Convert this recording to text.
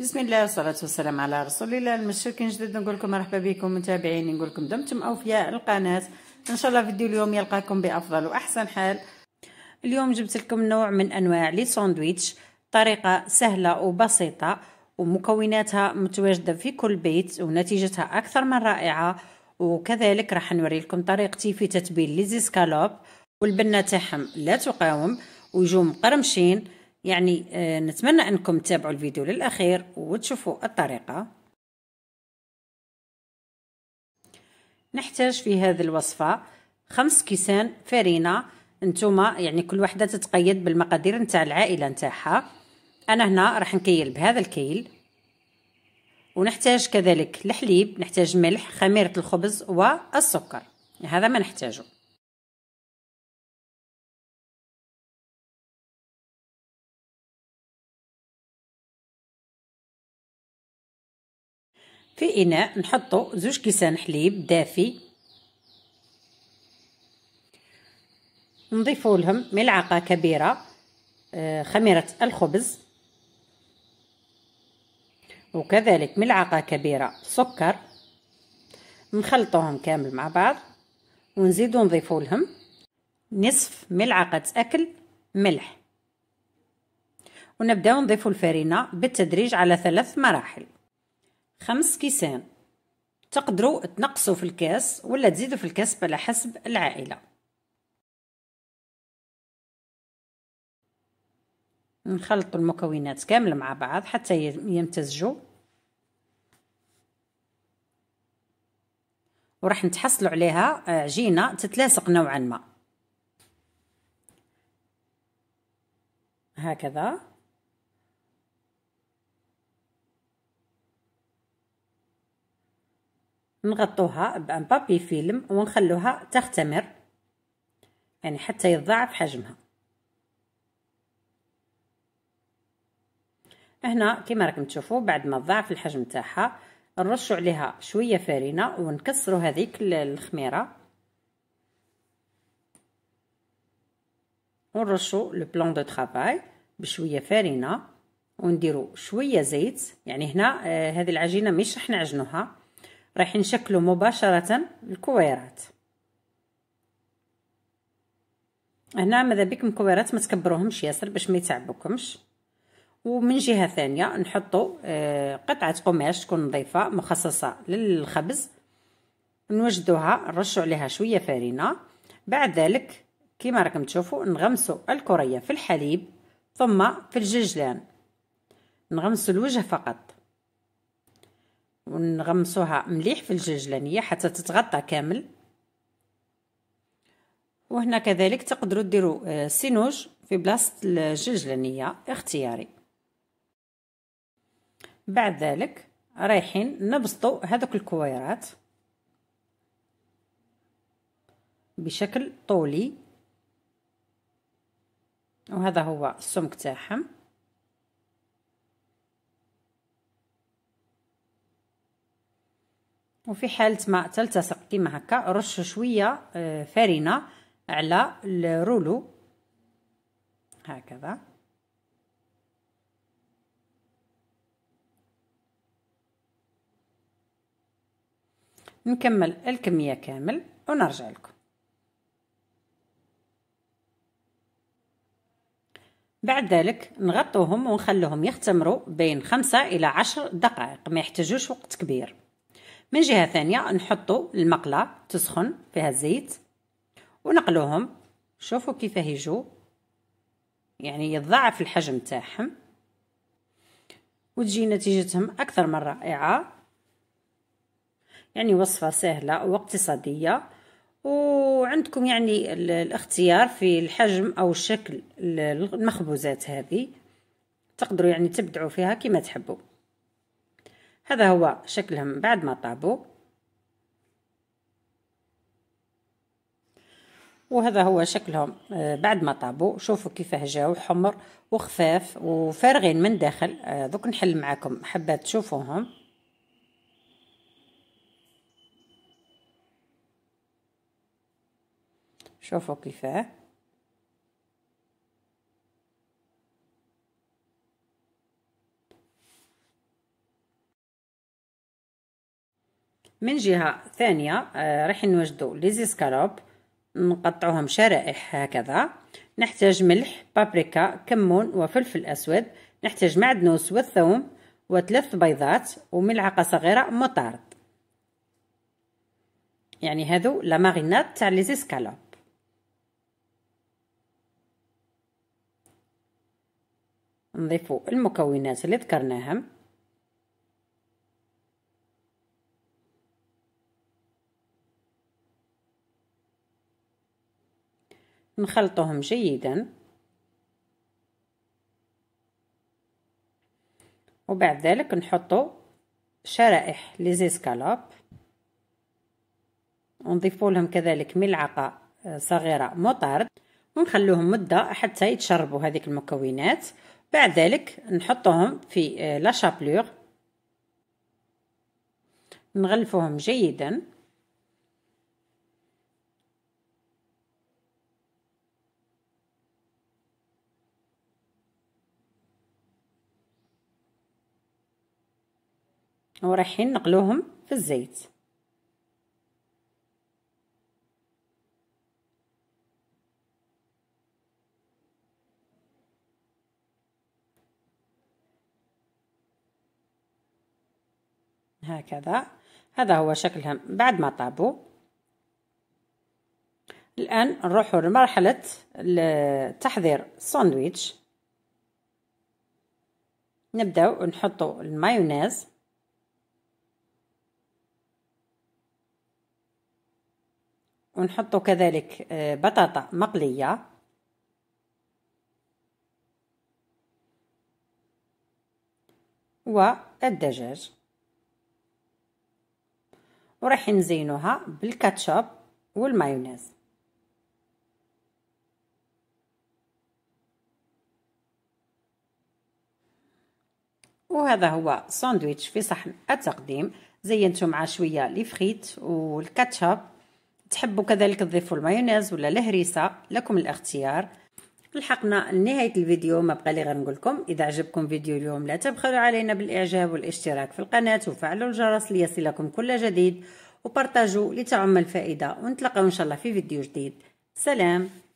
بسم الله والصلاة والسلام على رسول الله المشركين جدد نقول لكم مرحبا بكم متابعين نقول لكم دمتم أوفياء القناة إن شاء الله فيديو اليوم يلقاكم بأفضل وأحسن حال اليوم جبت لكم نوع من أنواع لي ساندويتش طريقة سهلة وبسيطة ومكوناتها متواجدة في كل بيت ونتيجتها أكثر من رائعة وكذلك راح نوري لكم طريقتي في تتبيل لي زيسكالوب والبنة تاعهم لا تقاوم ويجوا مقرمشين يعني آه، نتمنى أنكم تتابعوا الفيديو للأخير وتشوفوا الطريقة نحتاج في هذه الوصفة خمس كيسان فرينة نتوما يعني كل وحدة تتقيد بالمقادير نتاع العائلة نتاعها أنا هنا راح نكيل بهذا الكيل ونحتاج كذلك الحليب نحتاج ملح خميرة الخبز والسكر هذا ما نحتاجه في اناء نحطو زوج كيسان حليب دافي نضيفو لهم ملعقه كبيره آه، خميره الخبز وكذلك ملعقه كبيره سكر نخلطوهم كامل مع بعض ونزيدو نضيفو لهم نصف ملعقه اكل ملح ونبداو نضيفو الفرينه بالتدريج على ثلاث مراحل خمس كيسان تقدروا تنقصوا في الكاس ولا تزيدوا في الكاس على حسب العائله نخلطوا المكونات كامل مع بعض حتى يمتزجوا وراح نتحصلوا عليها آه، عجينه تتلاصق نوعا ما هكذا نغطوها بان بابي فيلم ونخلوها تختمر يعني حتى يتضاعف حجمها هنا كما راكم تشوفوا بعد ما تضاعف الحجم تاعها نرشوا عليها شويه فرينه ونكسروا هذيك الخميره ونرشوا لو بلون دو طرافاي بشويه فرينه ونديروا شويه زيت يعني هنا آه هذه العجينه مش راح نعجنوها راح نشكلو مباشرة الكويرات هنا ماذا بك الكويرات ما تكبروهمش ياسر باش ما يتعبوكمش ومن جهه ثانيه نحطو آه، قطعه قماش تكون نظيفه مخصصه للخبز نوجدوها نرشو عليها شويه فارينة بعد ذلك كما راكم تشوفوا نغمسوا الكريه في الحليب ثم في الججلان نغمسوا الوجه فقط ونغمسوها مليح في الجلجلانية حتى تتغطى كامل وهنا كذلك تقدروا ديروا آه، سينوج في بلاصة الجلجلانية اختياري بعد ذلك رايحين نبسطوا هذوك الكويرات بشكل طولي وهذا هو السمك تاعهم وفي حالة ما تلتصق كيما هكا رش شوية آه، فرينة على الرولو هكذا نكمل الكمية كامل ونرجع لكم بعد ذلك نغطوهم ونخلوهم يختمروا بين خمسة إلى عشر دقائق ما يحتاجوش وقت كبير من جهة ثانية نحطو المقلة تسخن فيها الزيت ونقلوهم شوفوا كيف يجوا يعني يتضاعف الحجم تاعهم وتجي نتيجتهم أكثر من رائعة يعني وصفة سهلة واقتصادية وعندكم يعني الاختيار في الحجم أو شكل المخبوزات هذه تقدروا يعني تبدعوا فيها كما تحبوا هذا هو شكلهم بعد ما طابوا وهذا هو شكلهم آه، بعد ما طابوا شوفوا كيفاه جاو حمر وخفاف وفارغين من داخل آه، دوك نحل معاكم حبات تشوفوهم شوفوا كيفاه من جهة ثانية آه، راح نوجدو لي زيسكالوب نقطعوهم شرائح هكذا نحتاج ملح بابريكا كمون وفلفل أسود نحتاج معدنوس والثوم وثلاث بيضات وملعقة صغيرة مطارد يعني هذو لا مارينات تاع لي زيسكالوب نضيفو المكونات اللي ذكرناهم نخلطهم جيدا وبعد ذلك نحطو شرائح لي زيسكالوب لهم كذلك ملعقه آه، صغيره مطارد ونخلوهم مده حتى يتشربوا هذه المكونات بعد ذلك نحطهم في آه، لاشابلوغ نغلفهم نغلفوهم جيدا ورايحين نقلوهم في الزيت هكذا هذا هو شكلهم بعد ما طابوا الآن نروحوا لمرحلة تحضير الساندويتش نبداو نحطوا المايونيز ونحط كذلك آه، بطاطا مقلية والدجاج وراح نزينوها بالكاتشب والمايونيز وهذا هو ساندويتش في صحن التقديم زينته مع شويه لي فريت والكاتشب تحبوا كذلك تضيفوا المايونيز ولا الهريسه لكم الاختيار لحقنا لنهايه الفيديو ما بقى لي غير نقول لكم اذا عجبكم فيديو اليوم لا تبخلوا علينا بالاعجاب والاشتراك في القناه وفعلوا الجرس ليصلكم كل جديد وبرتاجوا لتعم الفائده ونتلقاو ان شاء الله في فيديو جديد سلام